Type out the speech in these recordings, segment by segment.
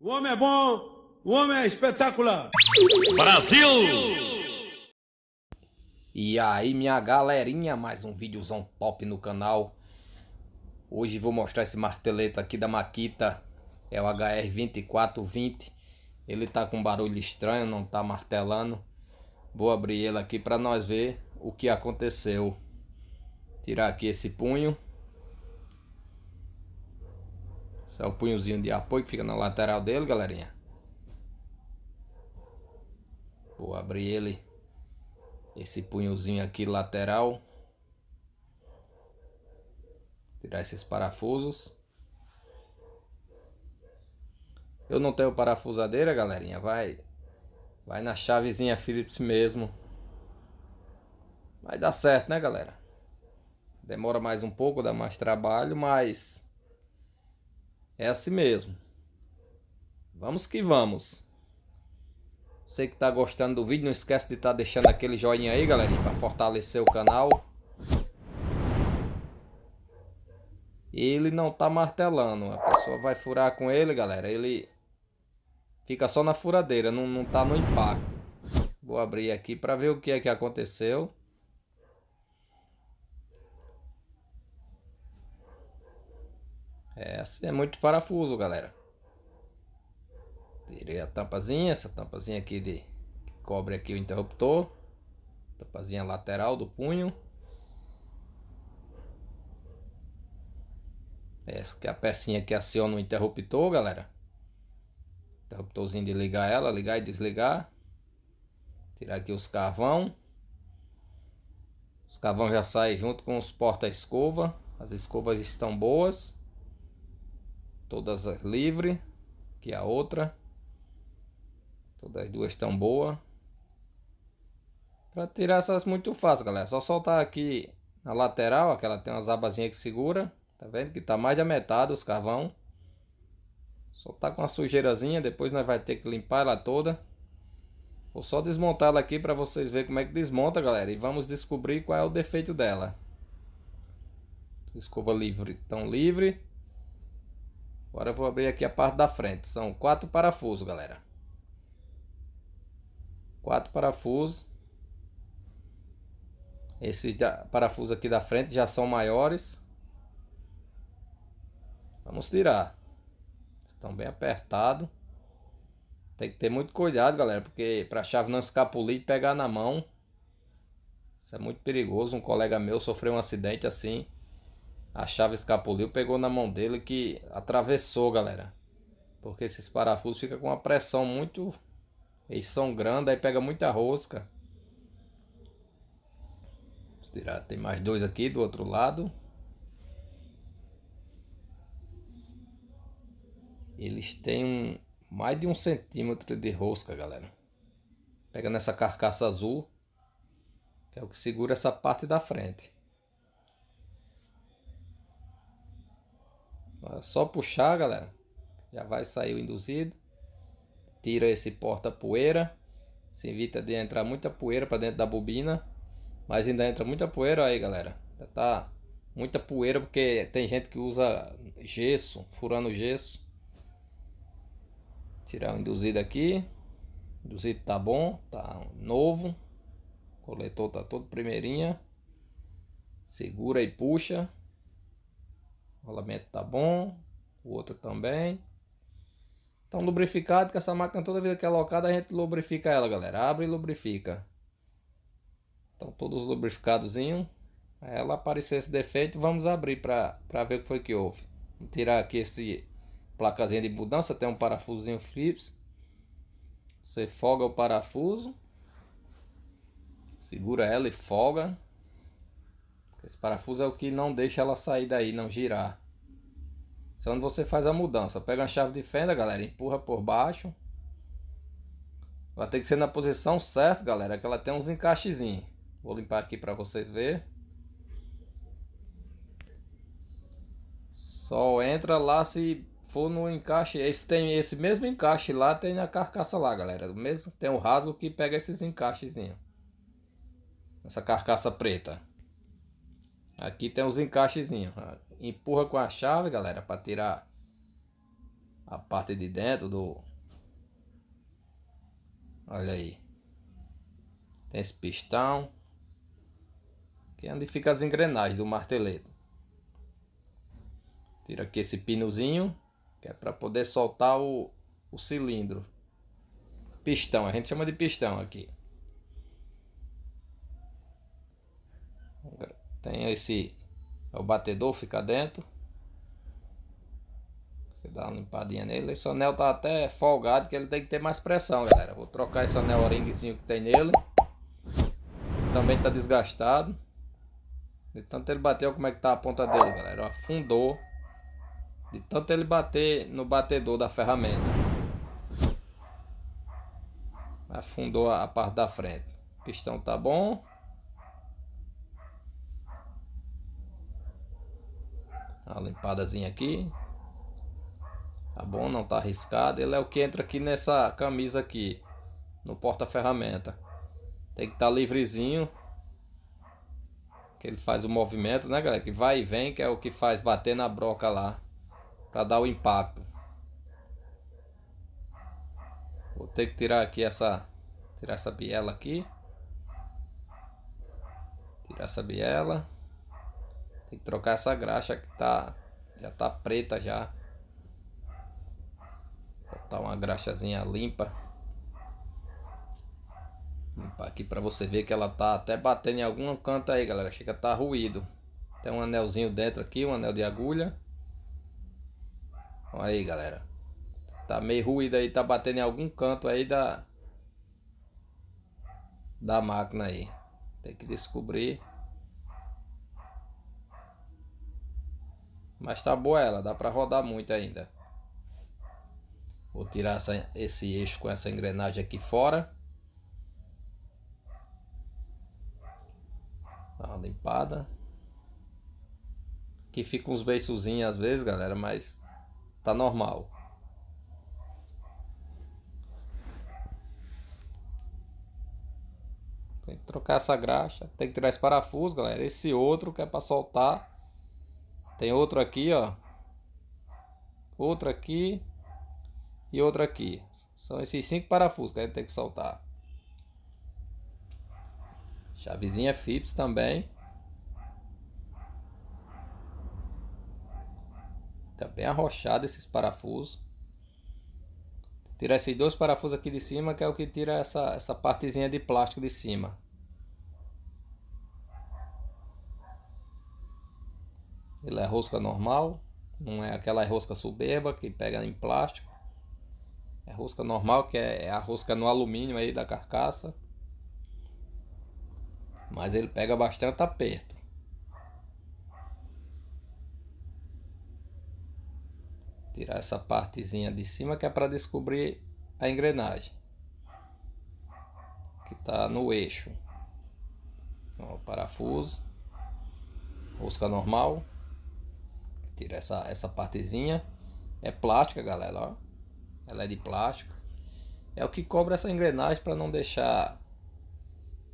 O homem é bom, o homem é espetacular. Brasil! E aí, minha galerinha, mais um videozão pop no canal. Hoje vou mostrar esse marteleto aqui da Makita. É o HR2420. Ele tá com barulho estranho, não tá martelando. Vou abrir ele aqui para nós ver o que aconteceu. Tirar aqui esse punho. Esse é o punhozinho de apoio que fica na lateral dele, galerinha. Vou abrir ele. Esse punhozinho aqui lateral. Tirar esses parafusos. Eu não tenho parafusadeira, galerinha. Vai, vai na chavezinha Phillips mesmo. Vai dar certo, né, galera? Demora mais um pouco, dá mais trabalho, mas é assim mesmo. Vamos que vamos. Você que está gostando do vídeo, não esquece de estar tá deixando aquele joinha aí, galera, para fortalecer o canal. Ele não tá martelando, a pessoa vai furar com ele, galera. Ele fica só na furadeira, não, não tá no impacto. Vou abrir aqui para ver o que é que aconteceu. Essa é, é muito parafuso, galera. Tirei a tampazinha, essa tampazinha aqui de que cobre aqui o interruptor. Tampazinha lateral do punho. É, essa que é a pecinha que aciona o interruptor, galera. Interruptorzinho de ligar ela, ligar e desligar. Tirar aqui os carvão. Os carvão já saem junto com os porta-escova. As escovas estão boas. Todas as livre que a outra. Todas as duas estão boas. Para tirar essas muito fácil, galera. Só soltar aqui na lateral, aquela tem umas abazinhas que segura. Tá vendo que tá mais da metade os carvão. Só tá com a sujeirazinha, depois nós vai ter que limpar ela toda. Vou só desmontar ela aqui para vocês verem como é que desmonta, galera. E vamos descobrir qual é o defeito dela. Escova livre, tão livre. Agora eu vou abrir aqui a parte da frente. São quatro parafusos, galera. Quatro parafusos. Esses parafusos aqui da frente já são maiores. Vamos tirar. Estão bem apertados. Tem que ter muito cuidado, galera, porque para a chave não escapulir e pegar na mão. Isso é muito perigoso. Um colega meu sofreu um acidente assim a chave escapuliu, pegou na mão dele que atravessou, galera. Porque esses parafusos ficam com uma pressão muito. Eles são grandes, aí pega muita rosca. Vamos tirar, tem mais dois aqui do outro lado. Eles têm um, mais de um centímetro de rosca, galera. Pega nessa carcaça azul, que é o que segura essa parte da frente. só puxar, galera. Já vai sair o induzido. Tira esse porta-poeira. Se evita de entrar muita poeira para dentro da bobina. Mas ainda entra muita poeira aí, galera. Já tá muita poeira porque tem gente que usa gesso, furando gesso. Tirar o induzido aqui. O induzido tá bom, tá novo. O coletor tá todo primeirinha. Segura e puxa. O rolamento tá bom. O outro também. Então lubrificado, que essa máquina toda vez que é alocada a gente lubrifica ela, galera. Abre e lubrifica. Então todos lubrificados. Ela apareceu esse defeito, vamos abrir para ver o que foi que houve. Vou tirar aqui esse placazinho de mudança, tem um parafusozinho Phillips. Você folga o parafuso. Segura ela e folga. Esse parafuso é o que não deixa ela sair daí, não girar. Isso é onde você faz a mudança. Pega uma chave de fenda, galera, empurra por baixo. Ela tem que ser na posição certa, galera, que ela tem uns encaixezinhos. Vou limpar aqui para vocês verem. Só entra lá se for no encaixe. Esse tem esse mesmo encaixe lá, tem na carcaça lá, galera. O mesmo, tem um rasgo que pega esses encaixezinhos. Essa carcaça preta. Aqui tem os encaixezinhos. Empurra com a chave, galera, para tirar a parte de dentro do... Olha aí. Tem esse pistão. Que é onde fica as engrenagens do marteleto. Tira aqui esse pinozinho, que é para poder soltar o, o cilindro. Pistão, a gente chama de pistão aqui. Tem esse, é o batedor fica dentro. Você dá uma limpadinha nele. Esse anel tá até folgado que ele tem que ter mais pressão, galera. Vou trocar esse anel oringuezinho que tem nele. também tá desgastado. De tanto ele bateu, como é que tá a ponta dele, galera? afundou. De tanto ele bater no batedor da ferramenta. Afundou a, a parte da frente. O pistão tá bom. Uma limpadazinha aqui. Tá bom? Não tá arriscado. Ele é o que entra aqui nessa camisa aqui. No porta-ferramenta. Tem que estar tá livrezinho. Que ele faz o movimento, né, galera? Que vai e vem, que é o que faz bater na broca lá. Pra dar o impacto. Vou ter que tirar aqui essa... Tirar essa biela aqui. Tirar essa biela. Tem que trocar essa graxa que tá já tá preta já. Botar uma graxazinha limpa. Limpar aqui para você ver que ela tá até batendo em algum canto aí, galera. Chega tá ruído. Tem um anelzinho dentro aqui, um anel de agulha. Olha aí, galera. Tá meio ruído aí, tá batendo em algum canto aí da da máquina aí. Tem que descobrir Mas tá boa ela, dá para rodar muito ainda. Vou tirar essa, esse eixo com essa engrenagem aqui fora. Dá uma limpada. Que fica uns beiçozinhos às vezes, galera, mas tá normal. Tem que trocar essa graxa, tem que tirar esse parafuso, galera. Esse outro que é para soltar tem outro aqui, ó. Outro aqui e outro aqui. São esses cinco parafusos que a gente tem que soltar. Chavezinha Phillips também. Tá bem arrochado esses parafusos. Tirar esses dois parafusos aqui de cima, que é o que tira essa, essa partezinha de plástico de cima. Ele é rosca normal, não é aquela rosca soberba que pega em plástico. É rosca normal, que é, é a rosca no alumínio aí da carcaça. Mas ele pega bastante aperto. Tirar essa partezinha de cima que é para descobrir a engrenagem. Que está no eixo. O parafuso. Rosca normal tira essa, essa partezinha. É plástica, galera, ó. Ela é de plástico. É o que cobre essa engrenagem para não deixar...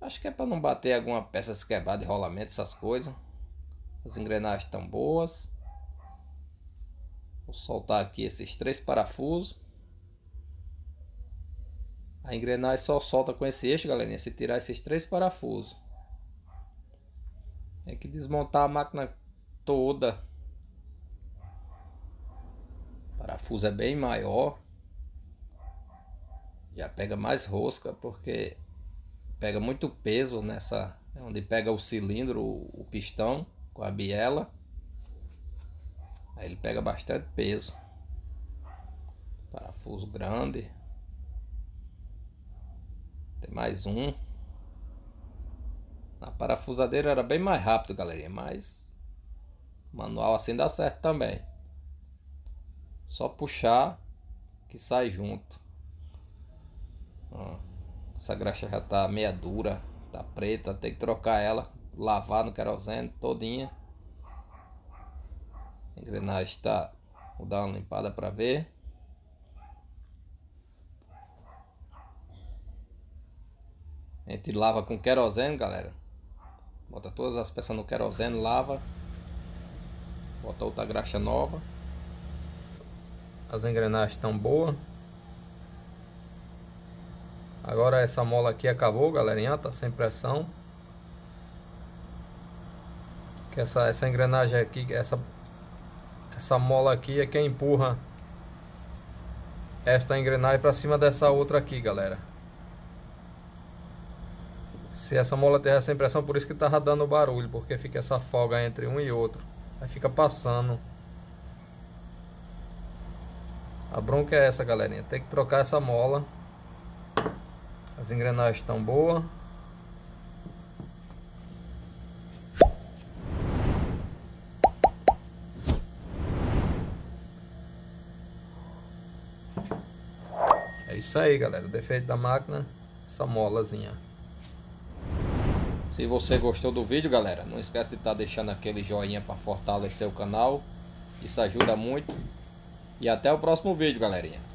Acho que é para não bater alguma peça se quebrar de rolamento, essas coisas. As engrenagens estão boas. Vou soltar aqui esses três parafusos. A engrenagem só solta com esse eixo, galerinha, se tirar esses três parafusos. Tem que desmontar a máquina toda. parafuso é bem maior, já pega mais rosca porque pega muito peso nessa onde pega o cilindro, o pistão com a biela. Aí ele pega bastante peso. Parafuso grande. Tem mais um. Na parafusadeira era bem mais rápido, galerinha, mas manual assim dá certo também. Só puxar que sai junto. essa graxa já tá meia dura, tá preta, tem que trocar ela, lavar no querosene todinha. A engrenagem tá, vou dar uma limpada para ver. A gente lava com querosene, galera. Bota todas as peças no querosene, lava. Bota outra graxa nova as engrenagens estão boas. Agora essa mola aqui acabou, galerinha, tá sem pressão. Que essa, essa engrenagem aqui, essa, essa mola aqui é quem empurra esta engrenagem para cima dessa outra aqui, galera. Se essa mola tiver sem pressão, por isso que tava dando barulho, porque fica essa folga entre um e outro. Aí fica passando. A bronca é essa, galerinha. Tem que trocar essa mola. As engrenagens estão boas. É isso aí, galera. O defeito da máquina, essa molazinha. Se você gostou do vídeo, galera, não esquece de estar tá deixando aquele joinha para fortalecer o canal. Isso ajuda muito. E até o próximo vídeo, galerinha.